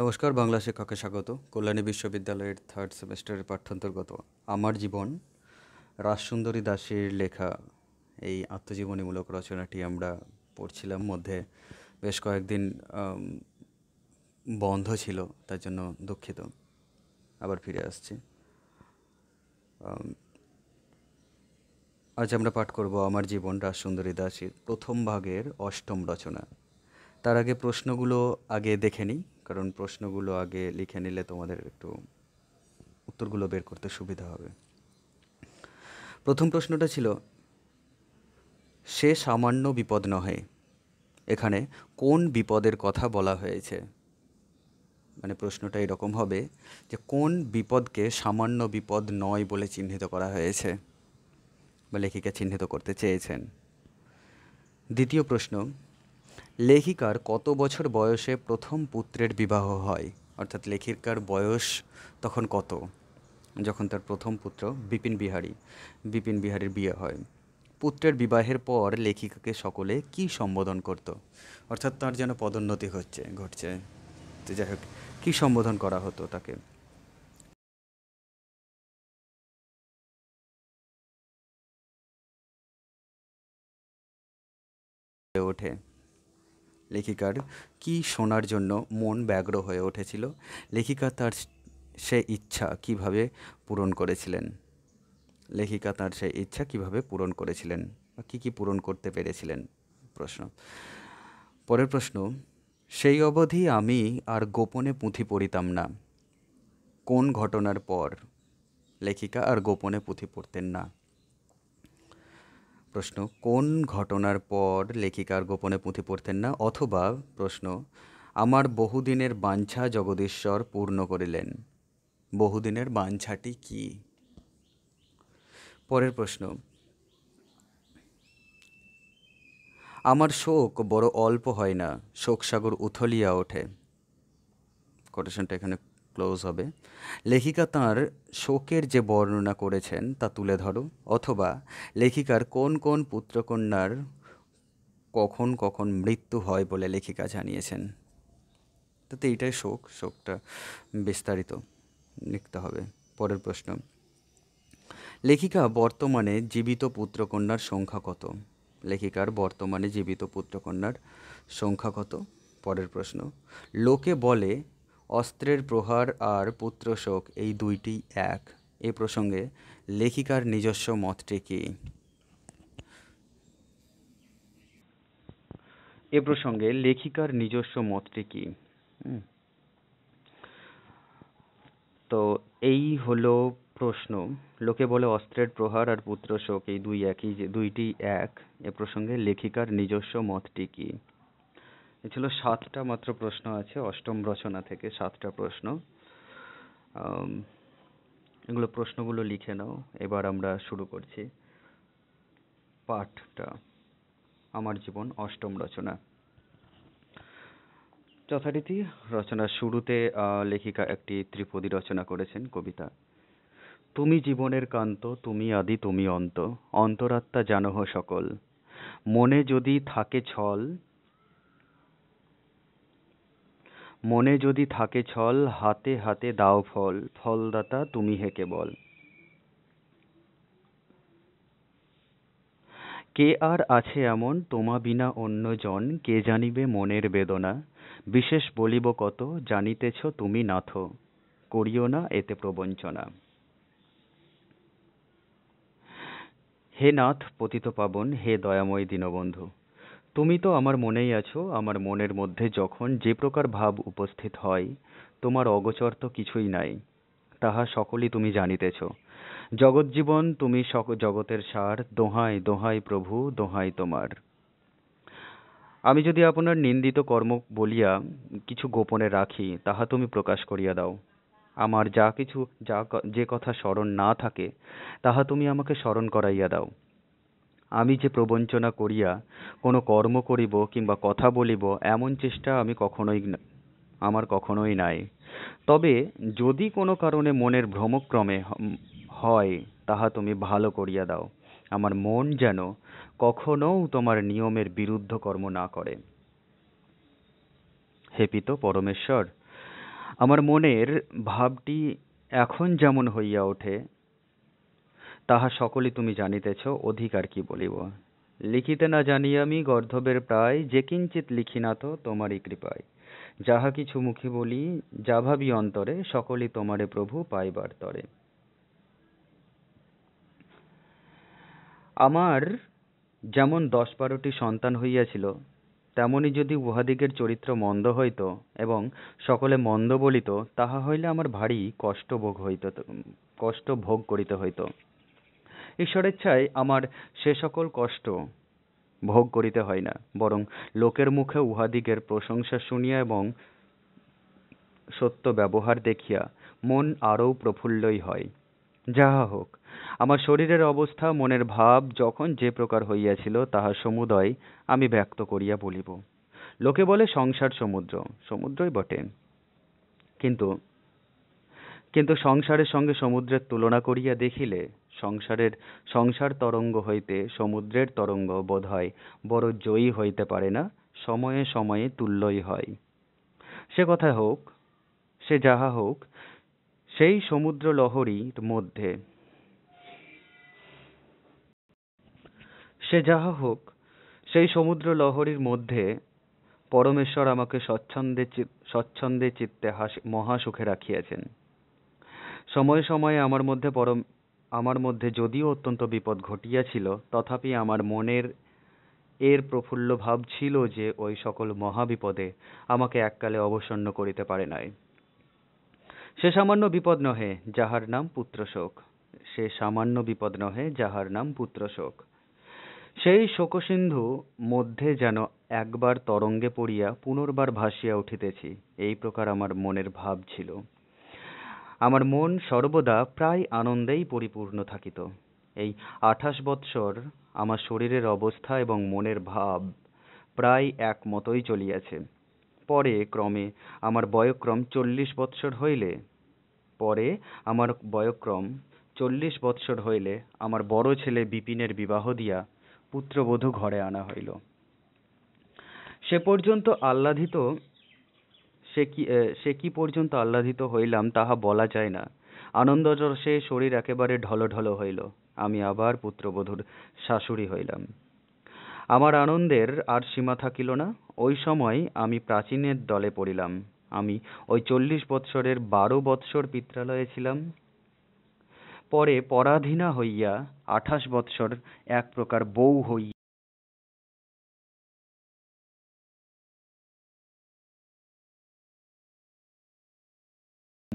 নমস্কার বাংলা শিক্ষকে স্বাগত কল্যাণী বিশ্ববিদ্যালয়ের থার্ড সেমেস্টারের পাঠ্যান্তর্গত আমার জীবন রাজসুন্দরী দাসের লেখা এই আত্মজীবনীমূলক রচনাটি আমরা পড়ছিলাম মধ্যে বেশ কয়েকদিন বন্ধ ছিল তার জন্য দুঃখিত আবার ফিরে আসছি আজ আমরা পাঠ করব আমার জীবন রাজসুন্দরী দাসের প্রথম ভাগের অষ্টম রচনা তার আগে প্রশ্নগুলো আগে দেখে নিই কারণ প্রশ্নগুলো আগে লিখে নিলে তোমাদের একটু উত্তরগুলো বের করতে সুবিধা হবে প্রথম প্রশ্নটা ছিল সে সামান্য বিপদ নহে এখানে কোন বিপদের কথা বলা হয়েছে মানে প্রশ্নটা এরকম হবে যে কোন বিপদকে সামান্য বিপদ নয় বলে চিহ্নিত করা হয়েছে বা লেখিকা চিহ্নিত করতে চেয়েছেন দ্বিতীয় প্রশ্ন লেখিকার কত বছর বয়সে প্রথম পুত্রের বিবাহ হয় অর্থাৎ লেখিকার বয়স তখন কত যখন তার প্রথম পুত্র বিপিন বিহারী বিপিন বিহারীর বিয়ে হয় পুত্রের বিবাহের পর লেখিকাকে সকলে কি সম্বোধন করত অর্থাৎ তার যেন পদোন্নতি হচ্ছে ঘটছে তো যাই হোক কী সম্বোধন করা হতো তাকে ওঠে লেখিকার কি শোনার জন্য মন ব্যগ্র হয়ে উঠেছিল লেখিকা তার সে ইচ্ছা কিভাবে পূরণ করেছিলেন লেখিকা তার সে ইচ্ছা কিভাবে পূরণ করেছিলেন বা কী কী পূরণ করতে পেরেছিলেন প্রশ্ন পরের প্রশ্ন সেই অবধি আমি আর গোপনে পুঁথি পড়িতাম না কোন ঘটনার পর লেখিকা আর গোপনে পুঁথি পড়তেন না প্রশ্ন কোন ঘটনার পর লেখিকার গোপনে পুঁথি পড়তেন না অথবা প্রশ্ন আমার বহুদিনের বাঞ্ছা জগদীশ্বর পূর্ণ করিলেন বহুদিনের বাঞ্ছাটি কি পরের প্রশ্ন আমার শোক বড় অল্প হয় না শোকসাগর উথলিয়া ওঠে কোটেশনটা এখানে ক্লোজ হবে লেখিকা তাঁর শোকের যে বর্ণনা করেছেন তা তুলে ধরো অথবা লেখিকার কোন কোন পুত্রকন্যার কখন কখন মৃত্যু হয় বলে লেখিকা জানিয়েছেন তাতে এইটাই শোক শোকটা বিস্তারিত লিখতে হবে পরের প্রশ্ন লেখিকা বর্তমানে জীবিত পুত্রকন্যার সংখ্যা কত লেখিকার বর্তমানে জীবিত পুত্রকন্যার সংখ্যা কত পরের প্রশ্ন লোকে বলে অস্ত্রের প্রহার আর পুত্রশোক এই দুইটি এক এ প্রসঙ্গে লেখিকার নিজস্ব মতটি কী এ প্রসঙ্গে লেখিকার নিজস্ব মতটি কী তো এই হলো প্রশ্ন লোকে বলে অস্ত্রের প্রহার আর পুত্র শোক এই দুই একই যে দুইটি এক এ প্রসঙ্গে লেখিকার নিজস্ব মতটি কী এ ছিল সাতটা মাত্র প্রশ্ন আছে অষ্টম রচনা থেকে সাতটা প্রশ্ন এগুলো প্রশ্নগুলো লিখে নাও এবার আমরা শুরু করছি পাঠটা আমার জীবন অষ্টম রচনা যথারীতি রচনার শুরুতে লেখিকা একটি ত্রিপদী রচনা করেছেন কবিতা তুমি জীবনের কান্ত তুমি আদি তুমি অন্ত অন্তরাত্মা জানহ সকল মনে যদি থাকে ছল মনে যদি থাকে ছল হাতে হাতে দাও ফল ফলদাতা তুমি হে কেবল কে আর আছে এমন তোমা বিনা অন্য জন কে জানিবে মনের বেদনা বিশেষ বলিব কত জানিতেছ তুমি নাথ করিও না এতে প্রবঞ্চনা হে নাথ পতিত পাবন হে দয়াময় দীনবন্ধু তুমি তো আমার মনেই আছো আমার মনের মধ্যে যখন যে প্রকার ভাব উপস্থিত হয় তোমার অগোচর তো কিছুই নাই তাহা সকলই তুমি জানিতেছ জগৎজীবন তুমি সক জগতের সার দোহাই দোহাই প্রভু দোহাই তোমার আমি যদি আপনার নিন্দিত কর্ম বলিয়া কিছু গোপনে রাখি তাহা তুমি প্রকাশ করিয়া দাও আমার যা কিছু যা যে কথা স্মরণ না থাকে তাহা তুমি আমাকে স্মরণ করাইয়া দাও আমি যে প্রবঞ্চনা করিয়া কোনো কর্ম করিব কিংবা কথা বলিব এমন চেষ্টা আমি কখনোই আমার কখনোই নাই তবে যদি কোনো কারণে মনের ভ্রমক্রমে হয় তাহা তুমি ভালো করিয়া দাও আমার মন যেন কখনও তোমার নিয়মের বিরুদ্ধ কর্ম না করে হেপিত পরমেশ্বর আমার মনের ভাবটি এখন যেমন হইয়া ওঠে তাহা সকলে তুমি জানিতেছ অধিকার কি বলিব লিখিতে না জানি আমি গর্ধবের প্রায় যে কিঞ্চিত লিখি না তো তোমারই কৃপায় যাহা কিছু মুখে বলি যা ভাবি অন্তরে সকলে তোমারে প্রভু পাইবার তরে আমার যেমন দশ বারোটি সন্তান হইয়াছিল তেমনি যদি উহাদিগের চরিত্র মন্দ হইত এবং সকলে মন্দ বলিত তাহা হইলে আমার ভারী কষ্ট ভোগ হইত কষ্ট ভোগ করিতে হইত ঈশ্বরেচ্ছায় আমার সে সকল কষ্ট ভোগ করিতে হয় না বরং লোকের মুখে উহাদিগের প্রশংসা শুনিয়া এবং সত্য ব্যবহার দেখিয়া মন আরও প্রফুল্লই হয় যাহা হোক আমার শরীরের অবস্থা মনের ভাব যখন যে প্রকার হইয়াছিল তাহা সমুদয় আমি ব্যক্ত করিয়া বলিব লোকে বলে সংসার সমুদ্র সমুদ্রই বটে কিন্তু কিন্তু সংসারের সঙ্গে সমুদ্রের তুলনা করিয়া দেখিলে সংসারের সংসার তরঙ্গ হইতে সমুদ্রের তরঙ্গ বোধ হয় বড় জয়ী হইতে পারে না সময়ে সময়ে তুল্যই হয় সে কথা হোক সে যাহা হোক সেই সমুদ্র লহরীর মধ্যে সে যাহা হোক সেই সমুদ্র লহরীর মধ্যে পরমেশ্বর আমাকে স্বচ্ছন্দে স্বচ্ছন্দে চিত্তে হাসি মহাসুখে রাখিয়াছেন সময়ে সময়ে আমার মধ্যে পরম আমার মধ্যে যদিও অত্যন্ত বিপদ ঘটিয়াছিল, তথাপি আমার মনের এর প্রফুল্ল ভাব ছিল যে ওই সকল মহাবিপদে আমাকে এককালে অবসন্ন করিতে পারে নাই। সে সামান্য বিপদ নহে, যাহার নাম পুত্রশোক। সে সামান্য বিপদ নহে, যাহার নাম পুত্রশোক। সেই শোকসিন্ধু মধ্যে যেন একবার তরঙ্গে পড়িয়া পুনর্বার ভাসিয়া উঠিতেছি, এই প্রকার আমার মনের ভাব ছিল। আমার মন সর্বদা প্রায় আনন্দেই পরিপূর্ণ থাকিত এই আঠাশ বৎসর আমার শরীরের অবস্থা এবং মনের ভাব প্রায় একমতই চলিয়াছে পরে ক্রমে আমার বয়ক্রম চল্লিশ বৎসর হইলে পরে আমার বয়ক্রম চল্লিশ বৎসর হইলে আমার বড় ছেলে বিপিনের বিবাহ দিয়া পুত্রবধূ ঘরে আনা হইল সে পর্যন্ত আহ্লাদিত সে কি সে কি পর্যন্ত আহ্লাদিত হইলাম তাহা বলা যায় না রসে শরীর একেবারে ঢলঢল হইল আমি আবার পুত্রবধূর শাশুড়ি হইলাম আমার আনন্দের আর সীমা থাকিল না ওই সময় আমি প্রাচীনের দলে পড়িলাম আমি ওই চল্লিশ বৎসরের বারো বৎসর পিত্রালয়ে ছিলাম পরে পরাধীনা হইয়া আঠাশ বৎসর এক প্রকার বউ হই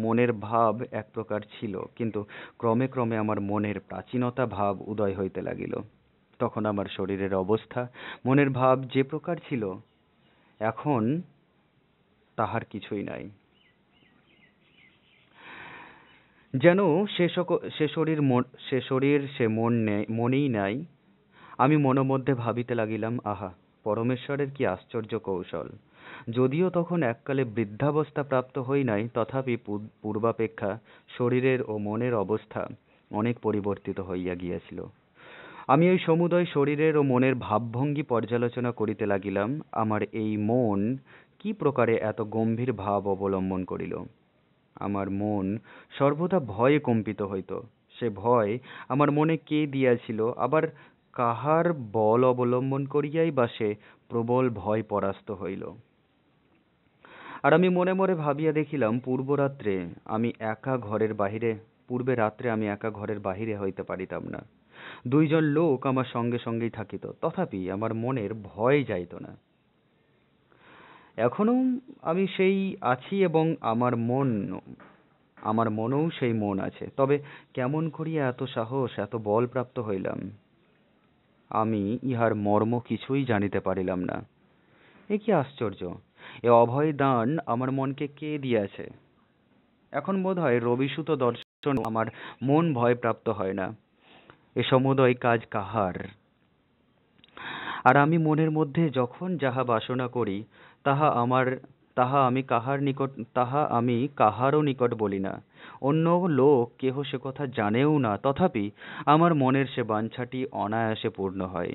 মনের ভাব এক প্রকার ছিল, কিন্তু ক্রমে ক্রমে আমার মনের প্রাচীনতা ভাব উদয় হইতে লাগিল। তখন আমার শরীরের অবস্থা, মনের ভাব যে প্রকার ছিল, এখন তাহার কিছুই নাই। যেন সে সক সে শরীর মন সে শরীর সে মন নেই মনেই নাই আমি মনোমধ্যে ভাবিতে লাগিলাম আহা পরমেশ্বরের কি আশ্চর্য কৌশল যদিও তখন এককালে বৃদ্ধাবস্থা প্রাপ্ত হই নাই তথাপি পূর্বাপেক্ষা শরীরের ও মনের অবস্থা অনেক পরিবর্তিত হইয়া গিয়াছিল আমি ওই সমুদয় শরীরের ও মনের ভাবভঙ্গি পর্যালোচনা করিতে লাগিলাম আমার এই মন কি প্রকারে এত গম্ভীর ভাব অবলম্বন করিল আমার মন সর্বদা ভয়ে কম্পিত হইত সে ভয় আমার মনে কে দিয়াছিল আবার কাহার বল অবলম্বন করিয়াই বা সে প্রবল ভয় পরাস্ত হইল আর আমি মনে মনে ভাবিয়া দেখিলাম পূর্বরাত্রে আমি একা ঘরের বাহিরে পূর্বে রাত্রে আমি একা ঘরের বাহিরে হইতে পারিতাম না দুইজন লোক আমার সঙ্গে সঙ্গেই থাকিত তথাপি আমার মনের ভয় যাইত না এখনো আমি সেই আছি এবং আমার মন আমার মনেও সেই মন আছে তবে কেমন করিয়া এত সাহস এত বল প্রাপ্ত হইলাম আমি ইহার মর্ম কিছুই জানিতে পারিলাম না এ কি আশ্চর্য এ অভয় দান আমার মনকে কে দিয়াছে এখন বোধ হয় রবিসুত দর্শন আমার মন ভয় প্রাপ্ত হয় না এ সমুদয় কাজ কাহার আর আমি মনের মধ্যে যখন যাহা বাসনা করি তাহা আমার তাহা আমি কাহার নিকট তাহা আমি কাহারও নিকট বলি না অন্য লোক কেহ সে কথা জানেও না তথাপি আমার মনের সে বাঞ্ছাটি অনায়াসে পূর্ণ হয়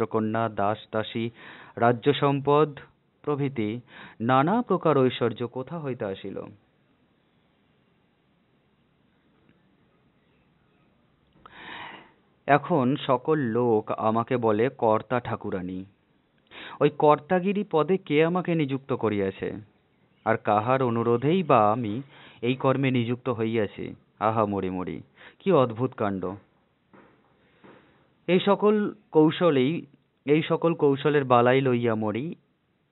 পুত্রকন্যা দাস দাসী রাজ্য সম্পদ প্রভৃতি নানা প্রকার ঐশ্বর্য কোথা হইতে আসিল এখন সকল লোক আমাকে বলে কর্তা ঠাকুরানী ওই কর্তাগিরি পদে কে আমাকে নিযুক্ত করিয়াছে আর কাহার অনুরোধেই বা আমি এই কর্মে নিযুক্ত হইয়াছি আহা মরি মরি কি অদ্ভুত কাণ্ড এই সকল কৌশলেই এই সকল কৌশলের বালাই লইয়া মরি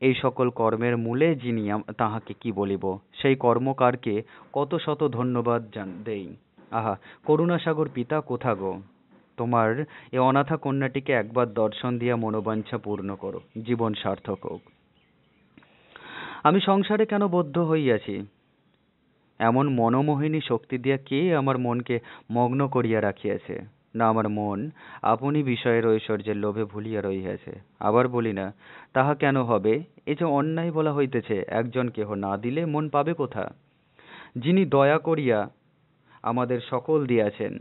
এই সকল কর্মের মূলে যিনি তাহাকে কি বলিব সেই কর্মকারকে কত শত ধন্যবাদ দেই আহা করুণাসাগর পিতা কোথা গো তোমার এ অনাথা কন্যাটিকে একবার দর্শন দিয়া মনোবাঞ্ছা পূর্ণ করো জীবন সার্থক হোক আমি সংসারে কেন বদ্ধ হইয়াছি এমন মনোমোহিনী শক্তি দিয়া কে আমার মনকে মগ্ন করিয়া রাখিয়াছে না আমার মন আপনি বিষয়ের ঐশ্বর্যের লোভে ভুলিয়া রইয়াছে আবার বলি না তাহা কেন হবে এ যে অন্যায় বলা হইতেছে একজন কেহ না দিলে মন পাবে কোথা যিনি দয়া করিয়া আমাদের সকল দিয়াছেন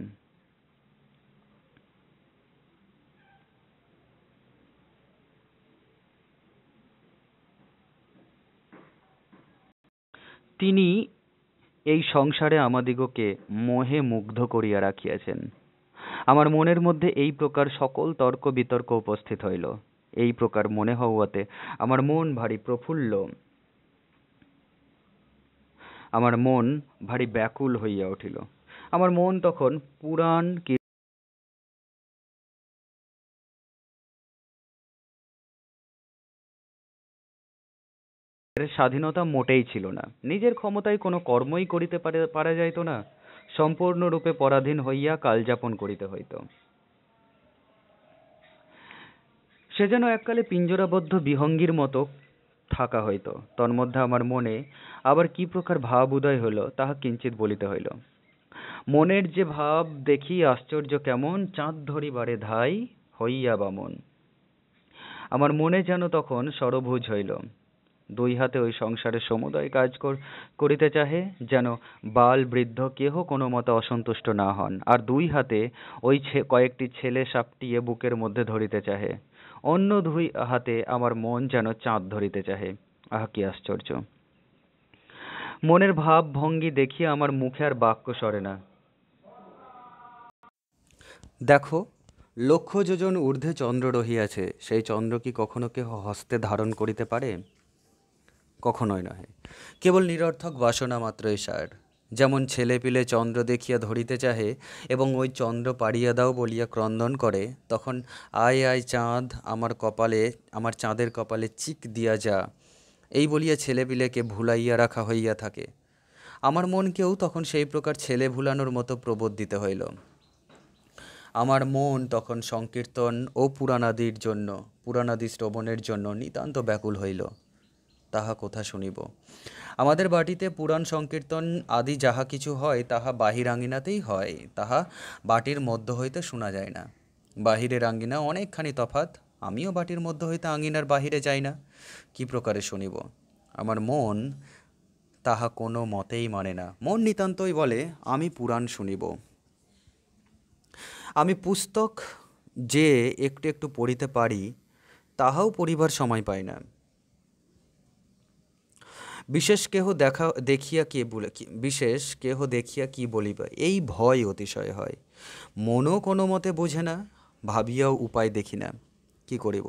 তিনি এই সংসারে আমাদিগকে মোহে মুগ্ধ করিয়া রাখিয়াছেন আমার মনের মধ্যে এই প্রকার সকল তর্ক বিতর্ক উপস্থিত হইল এই প্রকার মনে হওয়াতে আমার মন ভারী প্রফুল্ল আমার মন ভারী ব্যাকুল হইয়া উঠিল আমার মন তখন পুরাণ স্বাধীনতা মোটেই ছিল না নিজের ক্ষমতায় কোনো কর্মই করিতে পারা যাইত না সম্পূর্ণরূপে পরাধীন হইয়া কালযাপন করিতে হইত সে যেন এককালে পিঞ্জরাবদ্ধ বিহঙ্গীর মতো থাকা হইত তন্মধ্যে আমার মনে আবার কি প্রকার ভাব উদয় হইল তাহা কিঞ্চিত বলিতে হইল মনের যে ভাব দেখি আশ্চর্য কেমন চাঁদ ধরিবারে ধাই হইয়া বামন আমার মনে যেন তখন সরভুজ হইল দুই হাতে ওই সংসারে সমুদয় কাজ করিতে চাহে যেন বাল বৃদ্ধ কেহ কোনো মতে অসন্তুষ্ট না হন আর দুই হাতে ওই কয়েকটি ছেলে সাপটিয়ে বুকের মধ্যে ধরিতে চাহে অন্য দুই হাতে আমার মন যেন চাঁদ ধরিতে চাহে আহ কি আশ্চর্য মনের ভাব ভঙ্গি দেখিয়া আমার মুখে আর বাক্য সরে না দেখো লক্ষ যোজন ঊর্ধ্বে চন্দ্র রহিয়াছে সেই চন্দ্র কি কখনো কেহ হস্তে ধারণ করিতে পারে কখনোই নহে কেবল নিরর্থক বাসনা মাত্রই সার যেমন ছেলে পিলে চন্দ্র দেখিয়া ধরিতে চাহে এবং ওই চন্দ্র পাড়িয়া দাও বলিয়া ক্রন্দন করে তখন আয় আয় চাঁদ আমার কপালে আমার চাঁদের কপালে চিক দিয়া যা এই বলিয়া ছেলে পিলেকে ভুলাইয়া রাখা হইয়া থাকে আমার মনকেও তখন সেই প্রকার ছেলে ভুলানোর মতো প্রবোধ দিতে হইল আমার মন তখন সংকীর্তন ও পুরাণাদির জন্য পুরাণাদি শ্রবণের জন্য নিতান্ত ব্যাকুল হইল তাহা কোথা শুনিব আমাদের বাটিতে পুরাণ সংকীর্তন আদি যাহা কিছু হয় তাহা বাহির আঙ্গিনাতেই হয় তাহা বাটির মধ্য হইতে শোনা যায় না বাহিরের আঙ্গিনা অনেকখানি তফাত আমিও বাটির মধ্য হইতে আঙ্গিনার বাহিরে যাই না কি প্রকারে শুনিব আমার মন তাহা কোনো মতেই মানে না মন নিতান্তই বলে আমি পুরাণ শুনিব আমি পুস্তক যে একটু একটু পড়িতে পারি তাহাও পড়িবার সময় পাই না বিশেষ কেহ দেখা দেখিয়া কে বলে বিশেষ কেহ দেখিয়া কি বলিবে এই ভয় অতিশয় হয় মনও কোনো মতে বোঝে না ভাবিয়াও উপায় দেখি না কি করিব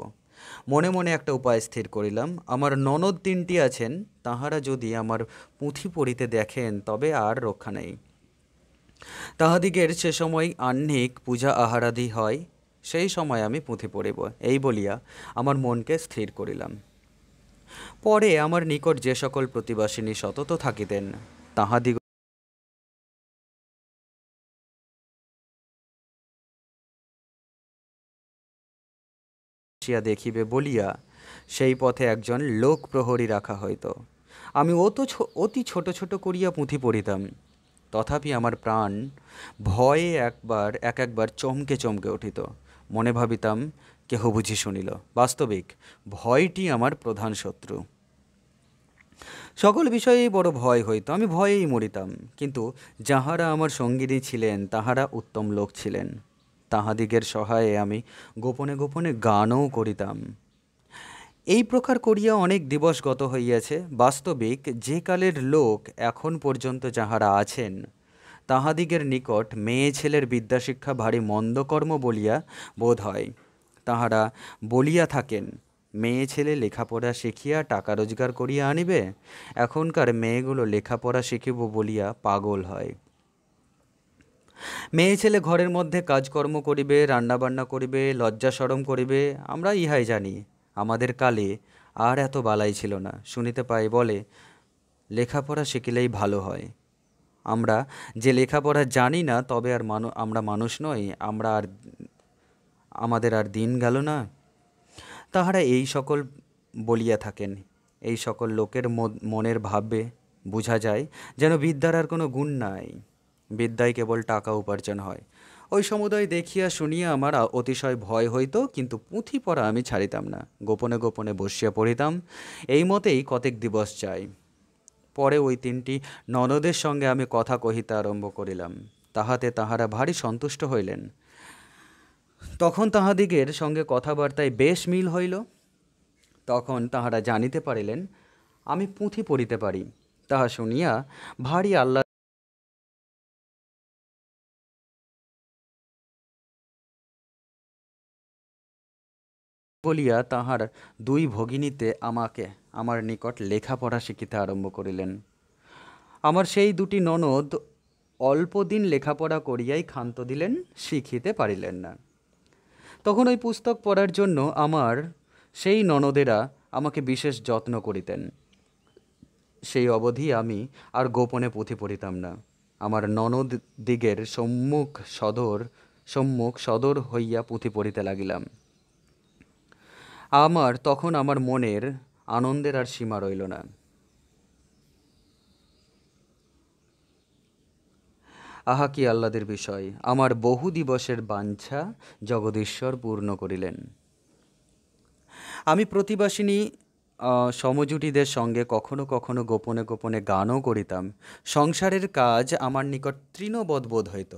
মনে মনে একটা উপায় স্থির করিলাম আমার ননদ তিনটি আছেন তাহারা যদি আমার পুঁথি পড়িতে দেখেন তবে আর রক্ষা নেই তাহাদিগের সে সময় আহ্নিক পূজা আহারাদি হয় সেই সময় আমি পুঁথি পড়িব এই বলিয়া আমার মনকে স্থির করিলাম পরে আমার নিকট যে সকল প্রতিবাসিনী সতত থাকিতেন তাহাদিগ দেখিবে বলিয়া সেই পথে একজন লোক প্রহরী রাখা হইত আমি অত অতি ছোট ছোট করিয়া পুঁথি পড়িতাম তথাপি আমার প্রাণ ভয়ে একবার এক একবার চমকে চমকে উঠিত মনে ভাবিতাম কেহ বুঝি শুনিল বাস্তবিক ভয়টি আমার প্রধান শত্রু সকল বিষয়েই বড় ভয় হইত আমি ভয়েই মরিতাম কিন্তু যাহারা আমার সঙ্গিনী ছিলেন তাহারা উত্তম লোক ছিলেন তাহাদিগের সহায়ে আমি গোপনে গোপনে গানও করিতাম এই প্রকার করিয়া অনেক দিবস গত হইয়াছে বাস্তবিক যে কালের লোক এখন পর্যন্ত যাহারা আছেন তাহাদিগের নিকট মেয়ে ছেলের বিদ্যাশিক্ষা ভারী মন্দকর্ম বলিয়া বোধ হয় তাহারা বলিয়া থাকেন মেয়ে ছেলে লেখাপড়া শিখিয়া টাকা রোজগার করিয়া আনিবে এখনকার মেয়েগুলো লেখাপড়া শিখিব বলিয়া পাগল হয় মেয়ে ছেলে ঘরের মধ্যে কাজকর্ম করিবে রান্নাবান্না করিবে লজ্জা সরম করিবে আমরা ইহাই জানি আমাদের কালে আর এত বালাই ছিল না শুনিতে পাই বলে লেখাপড়া শিখিলেই ভালো হয় আমরা যে লেখাপড়া জানি না তবে আর মানু আমরা মানুষ নই আমরা আর আমাদের আর দিন গেল না তাহারা এই সকল বলিয়া থাকেন এই সকল লোকের মনের ভাবে বোঝা যায় যেন বিদ্যার আর কোনো গুণ নাই বিদ্যায় কেবল টাকা উপার্জন হয় ওই সমুদয় দেখিয়া শুনিয়া আমার অতিশয় ভয় হইত কিন্তু পুঁথি পড়া আমি ছাড়িতাম না গোপনে গোপনে বসিয়া পড়িতাম এই মতেই কতেক দিবস চাই পরে ওই তিনটি ননদের সঙ্গে আমি কথা কহিতে আরম্ভ করিলাম তাহাতে তাহারা ভারী সন্তুষ্ট হইলেন তখন তাহাদিগের সঙ্গে কথাবার্তায় বেশ মিল হইল তখন তাহারা জানিতে পারিলেন আমি পুঁথি পড়িতে পারি তাহা শুনিয়া ভারী আল্লাহ বলিয়া তাহার দুই ভগিনীতে আমাকে আমার নিকট লেখাপড়া শিখিতে আরম্ভ করিলেন আমার সেই দুটি ননদ অল্পদিন লেখাপড়া করিয়াই ক্ষান্ত দিলেন শিখিতে পারিলেন না তখন ওই পুস্তক পড়ার জন্য আমার সেই ননদেরা আমাকে বিশেষ যত্ন করিতেন সেই অবধি আমি আর গোপনে পুঁথি পড়িতাম না আমার ননদ দিগের সম্মুখ সদর সম্মুখ সদর হইয়া পুঁথি পড়িতে লাগিলাম আমার তখন আমার মনের আনন্দের আর সীমা রইল না আহা কি আহ্লাদের বিষয় আমার বহু দিবসের বাঞ্ছা জগদীশ্বর পূর্ণ করিলেন আমি প্রতিবাসিনী সমজুটিদের সঙ্গে কখনো কখনো গোপনে গোপনে গানও করিতাম সংসারের কাজ আমার নিকট তৃণবোধ বোধ হইত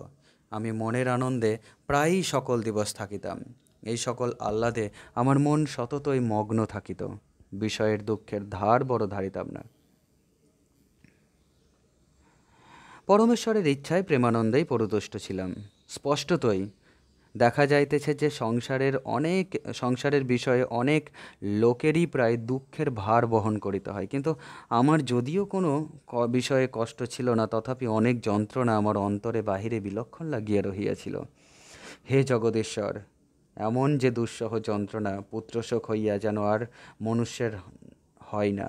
আমি মনের আনন্দে প্রায়ই সকল দিবস থাকিতাম এই সকল আহ্লাদে আমার মন সততই মগ্ন থাকিত বিষয়ের দুঃখের ধার বড় ধারিতাম না পরমেশ্বরের ইচ্ছায় প্রেমানন্দেই পরদুষ্ট ছিলাম স্পষ্টতই দেখা যাইতেছে যে সংসারের অনেক সংসারের বিষয়ে অনেক লোকেরই প্রায় দুঃখের ভার বহন করিতে হয় কিন্তু আমার যদিও কোনো বিষয়ে কষ্ট ছিল না তথাপি অনেক যন্ত্রণা আমার অন্তরে বাহিরে বিলক্ষণ লাগিয়া রহিয়াছিল হে জগদেশ্বর এমন যে দুঃসহ যন্ত্রণা পুত্রশোক হইয়া যেন আর মনুষ্যের হয় না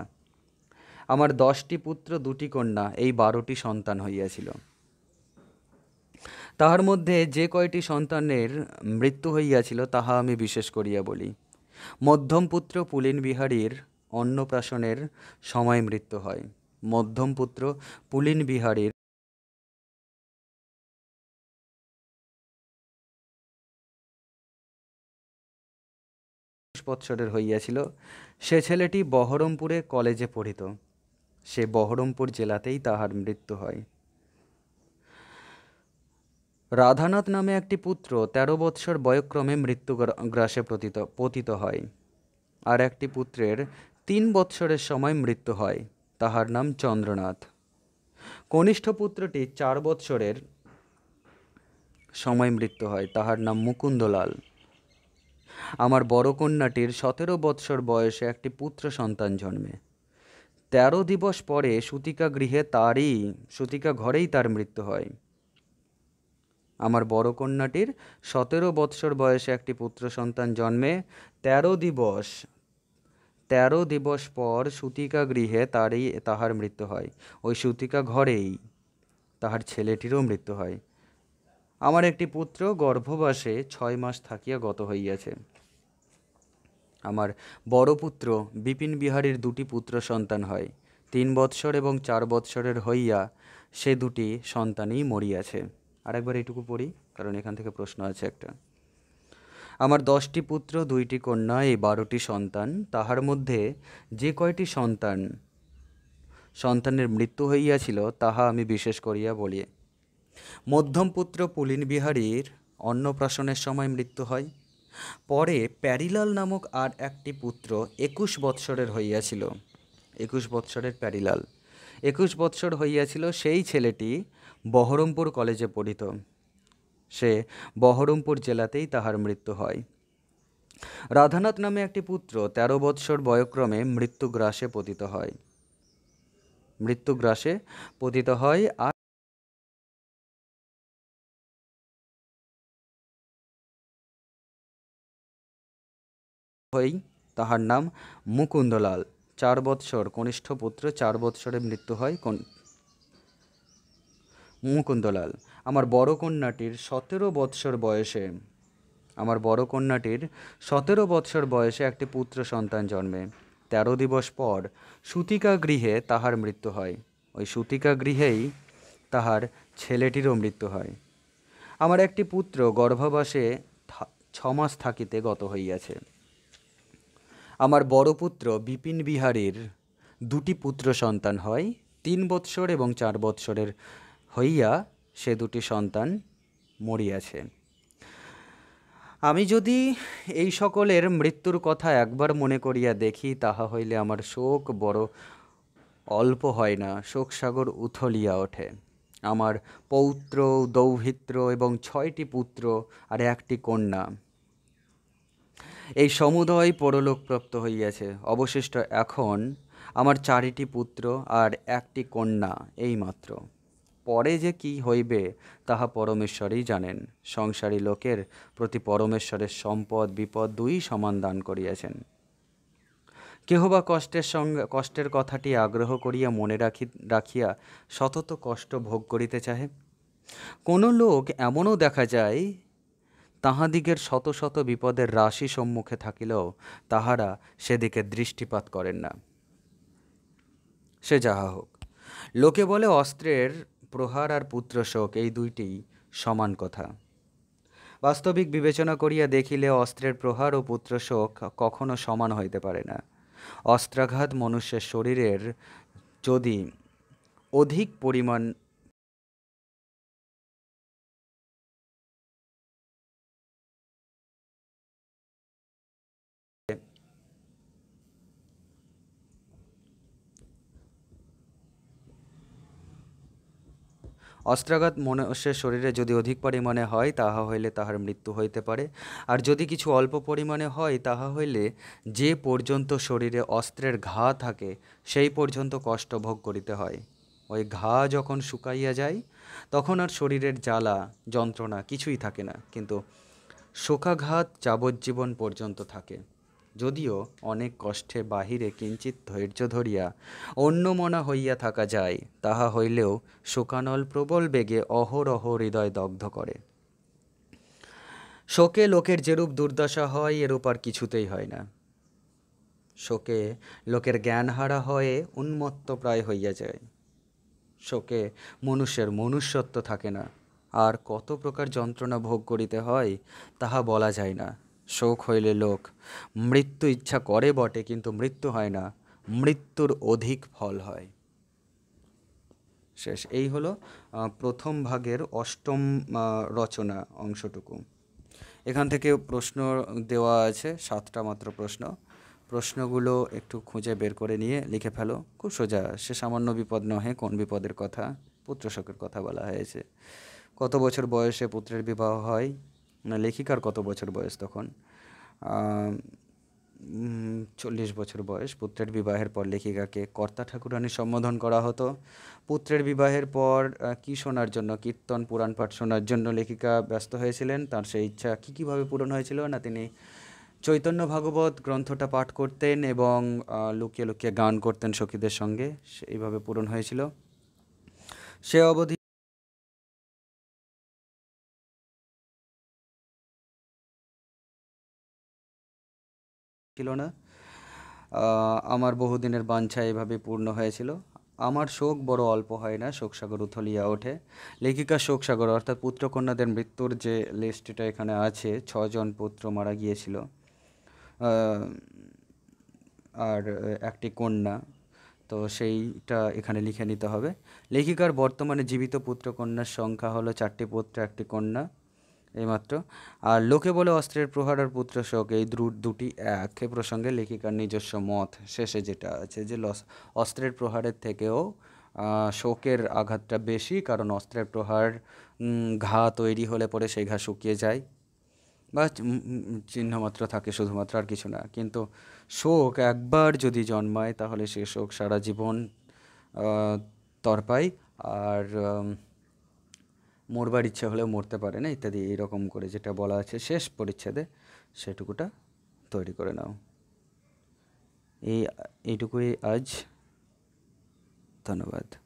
আমার দশটি পুত্র দুটি কন্যা এই বারোটি সন্তান হইয়াছিল তাহার মধ্যে যে কয়টি সন্তানের মৃত্যু হইয়াছিল তাহা আমি বিশেষ করিয়া বলি মধ্যম পুত্র পুলিন বিহারীর অন্নপ্রাশনের সময় মৃত্যু হয় মধ্যম পুত্র পুলিন বিহারীর বৎসরের হইয়াছিল সে ছেলেটি বহরমপুরে কলেজে পড়িত সে বহরমপুর জেলাতেই তাহার মৃত্যু হয় রাধানাথ নামে একটি পুত্র তেরো বৎসর বয়ক্রমে মৃত্যু গ্রাসে পতিত পতিত হয় আর একটি পুত্রের তিন বৎসরের সময় মৃত্যু হয় তাহার নাম চন্দ্রনাথ কনিষ্ঠ পুত্রটি চার বৎসরের সময় মৃত্যু হয় তাহার নাম মুকুন্দলাল আমার বড় কন্যাটির সতেরো বৎসর বয়সে একটি পুত্র সন্তান জন্মে তেরো দিবস পরে সুতিকা গৃহে তারই সুতিকা ঘরেই তার মৃত্যু হয় আমার বড় কন্যাটির সতেরো বৎসর বয়সে একটি পুত্র সন্তান জন্মে তেরো দিবস তেরো দিবস পর সুতিকা গৃহে তারই তাহার মৃত্যু হয় ওই সুতিকা ঘরেই তাহার ছেলেটিরও মৃত্যু হয় আমার একটি পুত্র গর্ভবাসে ছয় মাস থাকিয়া গত হইয়াছে আমার বড় পুত্র বিপিন বিহারীর দুটি পুত্র সন্তান হয় তিন বৎসর এবং চার বৎসরের হইয়া সে দুটি সন্তানই মরিয়াছে আরেকবার এইটুকু পড়ি কারণ এখান থেকে প্রশ্ন আছে একটা আমার দশটি পুত্র দুইটি কন্যা এই বারোটি সন্তান তাহার মধ্যে যে কয়টি সন্তান সন্তানের মৃত্যু হইয়াছিল তাহা আমি বিশেষ করিয়া বলি মধ্যম পুত্র পুলিন বিহারীর অন্নপ্রাশনের সময় মৃত্যু হয় পরে প্যারিলাল নামক আর একটি পুত্র একুশ বৎসরের হইয়াছিল একুশ বৎসরের প্যারিলাল একুশ বৎসর হইয়াছিল সেই ছেলেটি বহরমপুর কলেজে পড়িত সে বহরমপুর জেলাতেই তাহার মৃত্যু হয় রাধানাথ নামে একটি পুত্র তেরো বৎসর বয়ক্রমে মৃত্যুগ্রাসে পতিত হয় মৃত্যুগ্রাসে পতিত হয় আর হয়েই তাহার নাম মুকুন্দলাল চার বৎসর কনিষ্ঠ পুত্র চার বৎসরে মৃত্যু হয় মুকুন্দলাল আমার বড় কন্যাটির সতেরো বৎসর বয়সে আমার বড় কন্যাটির সতেরো বৎসর বয়সে একটি পুত্র সন্তান জন্মে তেরো দিবস পর সুতিকা গৃহে তাহার মৃত্যু হয় ওই সুতিকা গৃহেই তাহার ছেলেটিরও মৃত্যু হয় আমার একটি পুত্র গর্ভাবাসে ছমাস থাকিতে গত হইয়াছে আমার বড় পুত্র বিপিন বিহারীর দুটি পুত্র সন্তান হয় তিন বৎসর এবং চার বৎসরের হইয়া সে দুটি সন্তান মরিয়াছে আমি যদি এই সকলের মৃত্যুর কথা একবার মনে করিয়া দেখি তাহা হইলে আমার শোক বড় অল্প হয় না শোকসাগর উথলিয়া ওঠে আমার পৌত্র দৌহিত্র এবং ছয়টি পুত্র আর একটি কন্যা এই সমুদয় পরলোকপ্রাপ্ত হইয়াছে অবশিষ্ট এখন আমার চারিটি পুত্র আর একটি কন্যা এই মাত্র পরে যে কি হইবে তাহা পরমেশ্বরই জানেন সংসারী লোকের প্রতি পরমেশ্বরের সম্পদ বিপদ দুই সমান দান করিয়াছেন কেহ বা কষ্টের সঙ্গে কষ্টের কথাটি আগ্রহ করিয়া মনে রাখি রাখিয়া সতত কষ্ট ভোগ করিতে চাহে কোনো লোক এমনও দেখা যায় তাহাদিগের শত শত বিপদের রাশি সম্মুখে থাকিলেও তাহারা সেদিকে দৃষ্টিপাত করেন না সে যাহা হোক লোকে বলে অস্ত্রের প্রহার আর পুত্র শোক এই দুইটি সমান কথা বাস্তবিক বিবেচনা করিয়া দেখিলে অস্ত্রের প্রহার ও পুত্র শোক কখনো সমান হইতে পারে না অস্ত্রাঘাত মনুষ্যের শরীরের যদি অধিক পরিমাণ অস্ত্রাঘাত মনুষ্যের শরীরে যদি অধিক পরিমাণে হয় তাহা হইলে তাহার মৃত্যু হইতে পারে আর যদি কিছু অল্প পরিমাণে হয় তাহা হইলে যে পর্যন্ত শরীরে অস্ত্রের ঘা থাকে সেই পর্যন্ত কষ্ট ভোগ করিতে হয় ওই ঘা যখন শুকাইয়া যায় তখন আর শরীরের জ্বালা যন্ত্রণা কিছুই থাকে না কিন্তু শোকাঘাত যাবজ্জীবন পর্যন্ত থাকে যদিও অনেক কষ্টে বাহিরে কিঞ্চিত ধৈর্য ধরিয়া অন্যমনা হইয়া থাকা যায় তাহা হইলেও শোকানল প্রবল বেগে অহরহ হৃদয় দগ্ধ করে শোকে লোকের যেরূপ দুর্দশা হয় এরূপ আর কিছুতেই হয় না শোকে লোকের জ্ঞানহারা হয়ে উন্মত্ত প্রায় হইয়া যায় শোকে মনুষ্যের মনুষ্যত্ব থাকে না আর কত প্রকার যন্ত্রণা ভোগ করিতে হয় তাহা বলা যায় না শোক হইলে লোক মৃত্যু ইচ্ছা করে বটে কিন্তু মৃত্যু হয় না মৃত্যুর অধিক ফল হয় শেষ এই হলো প্রথম ভাগের অষ্টম রচনা অংশটুকু এখান থেকে প্রশ্ন দেওয়া আছে সাতটা মাত্র প্রশ্ন প্রশ্নগুলো একটু খুঁজে বের করে নিয়ে লিখে ফেলো খুব সোজা সে সামান্য বিপদ নহে কোন বিপদের কথা পুত্রশোকের কথা বলা হয়েছে কত বছর বয়সে পুত্রের বিবাহ হয় না লেখিকার কত বছর বয়স তখন চল্লিশ বছর বয়স পুত্রের বিবাহের পর লেখিকাকে কর্তা ঠাকুরানির সম্বোধন করা হতো পুত্রের বিবাহের পর কী শোনার জন্য কীর্তন পুরাণ পাঠ শোনার জন্য লেখিকা ব্যস্ত হয়েছিলেন তার সেই ইচ্ছা কী কীভাবে পূরণ হয়েছিল না তিনি চৈতন্য ভাগবত গ্রন্থটা পাঠ করতেন এবং লুকিয়ে লুকিয়ে গান করতেন সখীদের সঙ্গে সেইভাবে পূরণ হয়েছিল সে অবধি ছিল না আমার বহুদিনের বাঞ্ছা এভাবে পূর্ণ হয়েছিল আমার শোক বড় অল্প হয় না শোকসাগর উথলিয়া ওঠে লেখিকা শোকসাগর অর্থাৎ পুত্রকন্যাদের মৃত্যুর যে লিস্টটা এখানে আছে ছজন পুত্র মারা গিয়েছিল আর একটি কন্যা তো সেইটা এখানে লিখে নিতে হবে লেখিকার বর্তমানে জীবিত পুত্রকন্যার সংখ্যা হলো চারটি পুত্র একটি কন্যা এইমাত্র আর লোকে বলে অস্ত্রের প্রহার আর পুত্র শোক এই দুটি এক এ প্রসঙ্গে লেখিকার নিজস্ব মত শেষে যেটা আছে যে অস্ত্রের প্রহারের থেকেও শোকের আঘাতটা বেশি কারণ অস্ত্রের প্রহার ঘা তৈরি হলে পরে সেই ঘা শুকিয়ে যায় বা চিহ্নমাত্র থাকে শুধুমাত্র আর কিছু না কিন্তু শোক একবার যদি জন্মায় তাহলে সে শোক সারা জীবন তরপাই আর মরবার ইচ্ছা হলেও মরতে পারে না ইত্যাদি এইরকম করে যেটা বলা আছে শেষ পরিচ্ছেদে সেটুকুটা তৈরি করে নাও এই এইটুকুই আজ ধন্যবাদ